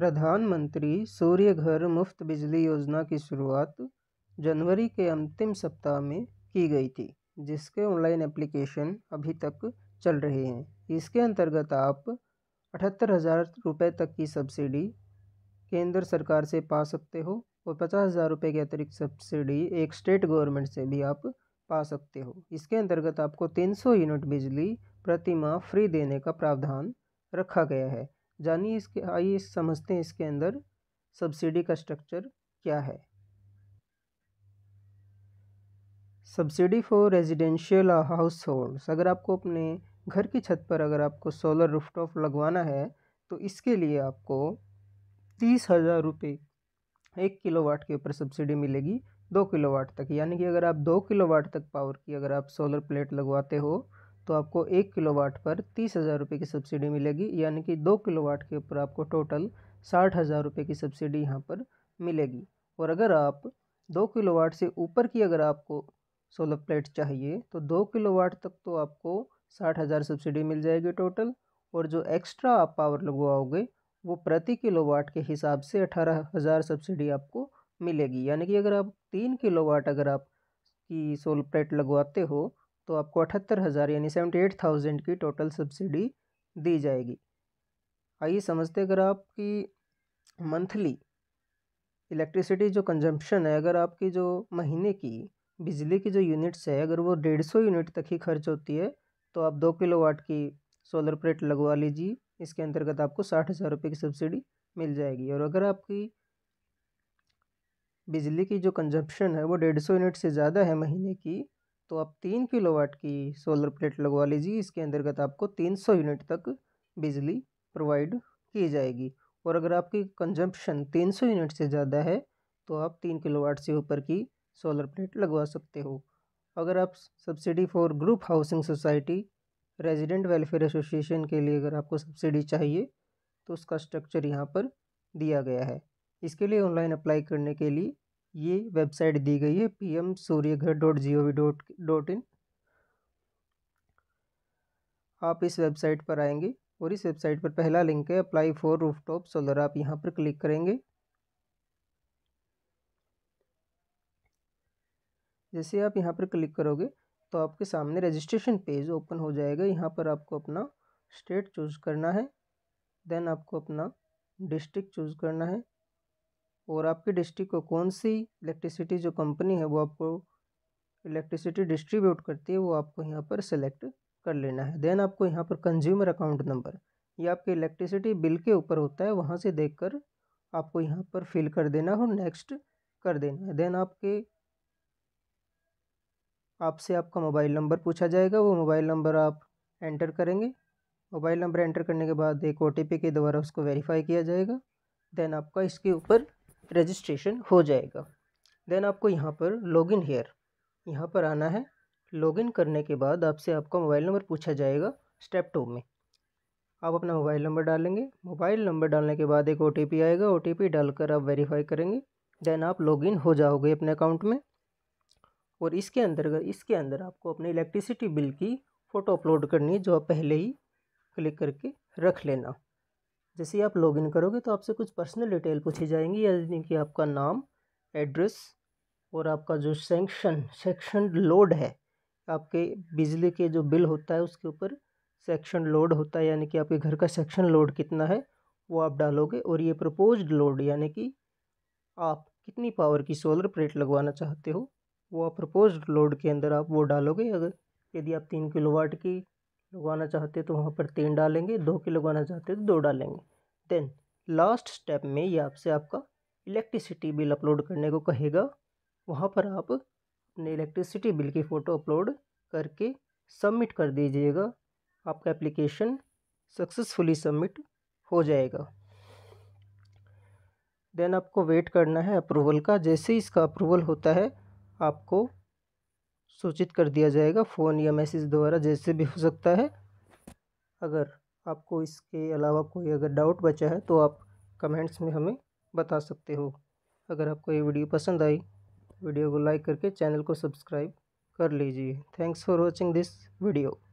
प्रधानमंत्री सूर्य घर मुफ्त बिजली योजना की शुरुआत जनवरी के अंतिम सप्ताह में की गई थी जिसके ऑनलाइन एप्लीकेशन अभी तक चल रहे हैं इसके अंतर्गत आप अठहत्तर हज़ार रुपये तक की सब्सिडी केंद्र सरकार से पा सकते हो और पचास हज़ार रुपये के अतिरिक्त सब्सिडी एक स्टेट गवर्नमेंट से भी आप पा सकते हो इसके अंतर्गत आपको तीन सौ यूनिट बिजली प्रति माह फ्री देने का प्रावधान रखा गया है जानिए इसके आइए समझते हैं इसके अंदर सब्सिडी का स्ट्रक्चर क्या है subsidy for residential households अगर आपको अपने घर की छत पर अगर आपको सोलर रूफटॉप लगवाना है तो इसके लिए आपको तीस हज़ार रुपये एक किलोवाट के ऊपर सब्सिडी मिलेगी दो किलोवाट तक यानी कि अगर आप दो किलोवाट तक पावर की अगर आप सोलर प्लेट लगवाते हो तो आपको एक किलोवाट पर तीस हज़ार रुपये की सब्सिडी मिलेगी यानी कि दो किलोवाट के ऊपर आपको टोटल साठ हज़ार रुपये की सब्सिडी यहाँ पर मिलेगी और अगर आप दो किलोवाट से ऊपर की अगर आपको सोलर प्लेट चाहिए तो दो किलोवाट तक तो आपको साठ हज़ार सब्सिडी मिल जाएगी टोटल और जो एक्स्ट्रा आप पावर लगवाओगे वो प्रति किलोवाट के हिसाब से अठारह हज़ार सब्सिडी आपको मिलेगी यानी कि अगर आप तीन किलोवाट अगर आप की सोलर प्लेट लगवाते हो तो आपको अठहत्तर हज़ार यानी सेवेंटी एट थाउजेंड की टोटल सब्सिडी दी जाएगी आइए समझते अगर आपकी मंथली इलेक्ट्रिसिटी जो कंजम्पशन है अगर आपकी जो महीने की बिजली की जो यूनिट्स है अगर वो डेढ़ सौ यूनिट तक ही खर्च होती है तो आप दो किलो वाट की सोलर प्लेट लगवा लीजिए इसके अंतर्गत आपको साठ हज़ार रुपये की सब्सिडी मिल जाएगी और अगर आपकी बिजली की जो कंजप्शन है वो डेढ़ सौ यूनिट से ज़्यादा है महीने की तो आप तीन किलोवाट की सोलर प्लेट लगवा लीजिए इसके अंतर्गत आपको तीन सौ यूनिट तक बिजली प्रोवाइड की जाएगी और अगर आपकी कंजम्पशन तीन सौ यूनिट से ज़्यादा है तो आप तीन किलोवाट से ऊपर की सोलर प्लेट लगवा सकते हो अगर आप subsidy for group housing society resident welfare association के लिए अगर आपको सब्सिडी चाहिए तो उसका स्ट्रक्चर यहाँ पर दिया गया है इसके लिए ऑनलाइन अप्लाई करने के लिए ये वेबसाइट दी गई है P M Surya Ghar dot G O V dot dot in आप इस वेबसाइट पर आएंगे और इस वेबसाइट पर पहला लिंक है apply for roof top solar आप यहाँ पर क्लिक करेंगे जैसे आप यहाँ पर क्लिक करोगे तो आपके सामने रजिस्ट्रेशन पेज ओपन हो जाएगा यहाँ पर आपको अपना स्टेट चूज़ करना है देन आपको अपना डिस्ट्रिक्ट चूज़ करना है और आपके डिस्ट्रिक्ट को कौन सी इलेक्ट्रिसिटी जो कंपनी है वो आपको इलेक्ट्रिसिटी डिस्ट्रीब्यूट करती है वो आपको यहाँ पर सेलेक्ट कर लेना है देन आपको यहाँ पर कंज्यूमर अकाउंट नंबर ये आपके इलेक्ट्रिसिटी बिल के ऊपर होता है वहाँ से देख कर आपको यहाँ पर फिल कर देना और नेक्स्ट कर देना है देन आपके आपसे आपका मोबाइल नंबर पूछा जाएगा वो मोबाइल नंबर आप एंटर करेंगे मोबाइल नंबर एंटर करने के बाद एक ओ के द्वारा उसको वेरीफाई किया जाएगा देन आपका इसके ऊपर रजिस्ट्रेशन हो जाएगा देन आपको यहाँ पर लॉगिन हेयर यहाँ पर आना है लॉगिन करने के बाद आपसे आपका मोबाइल नंबर पूछा जाएगा स्टेप टू में आप अपना मोबाइल नंबर डालेंगे मोबाइल नंबर डालने के बाद एक ओ आएगा ओ डालकर आप वेरीफाई करेंगे देन आप लॉगिन हो जाओगे अपने अकाउंट में और इसके अंदर इसके अंदर आपको अपने इलेक्ट्रिसिटी बिल की फ़ोटो अपलोड करनी है जो आप पहले ही क्लिक करके रख लेना जैसे ही आप लॉगिन करोगे तो आपसे कुछ पर्सनल डिटेल पूछी जाएंगी यानी कि आपका नाम एड्रेस और आपका जो सेंक्शन सेक्शन लोड है आपके बिजली के जो बिल होता है उसके ऊपर सेक्शन लोड होता है यानी कि आपके घर का सेक्शन लोड कितना है वो आप डालोगे और ये प्रपोज लोड यानी कि आप कितनी पावर की सोलर प्लेट लगवाना चाहते हो वो आप प्रपोज लोड के अंदर आप वो डालोगे अगर यदि आप तीन किलोवाट की लगवाना चाहते तो वहाँ पर तीन डालेंगे दो के लगवाना चाहते तो दो डालेंगे देन लास्ट स्टेप में ये आपसे आपका इलेक्ट्रिसिटी बिल अपलोड करने को कहेगा वहाँ पर आप अपने इलेक्ट्रिसिटी बिल की फ़ोटो अपलोड करके सबमिट कर दीजिएगा आपका एप्लीकेशन सक्सेसफुली सबमिट हो जाएगा देन आपको वेट करना है अप्रूवल का जैसे ही इसका अप्रूवल होता है आपको सूचित कर दिया जाएगा फ़ोन या मैसेज द्वारा जैसे भी हो सकता है अगर आपको इसके अलावा कोई अगर डाउट बचा है तो आप कमेंट्स में हमें बता सकते हो अगर आपको ये वीडियो पसंद आई वीडियो को लाइक करके चैनल को सब्सक्राइब कर लीजिए thanks for watching this video